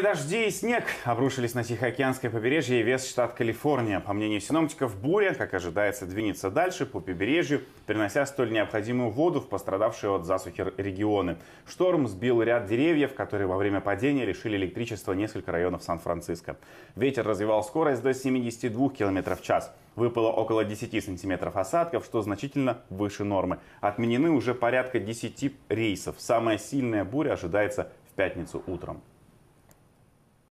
Дожди и снег обрушились на Тихоокеанское побережье и весь штат Калифорния. По мнению синоптиков, буря, как ожидается, двинется дальше по побережью, принося столь необходимую воду в пострадавшие от засухи регионы. Шторм сбил ряд деревьев, которые во время падения лишили электричества несколько районов Сан-Франциско. Ветер развивал скорость до 72 км в час. Выпало около 10 сантиметров осадков, что значительно выше нормы. Отменены уже порядка 10 рейсов. Самая сильная буря ожидается в пятницу утром.